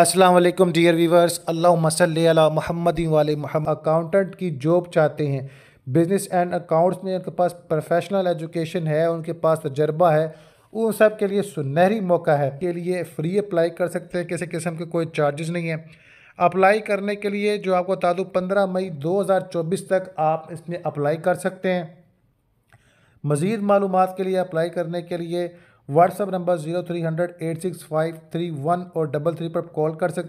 Aslam dear viewers अला महमद वाले Meham accountant की जॉब चाहते हैं बिज़नेस एंड अकाउंट्स में उनके पास प्रोफेशनल एजुकेशन है उनके पास तजर्बा है उन सब के लिए सुनहरी मौका है के लिए फ्री अप्लाई कर सकते हैं किसी किस्म के कोई चार्जेस नहीं है अप्लाई करने के लिए जो आपको बता दूँ पंद्रह मई चौबीस तक आप इसमें अप्लाई कर सकते हैं मज़ीद मालूम के लिए अप्लाई करने के लिए WhatsApp number zero three hundred eight six five three one और डबल थ्री पर कॉल कर सकते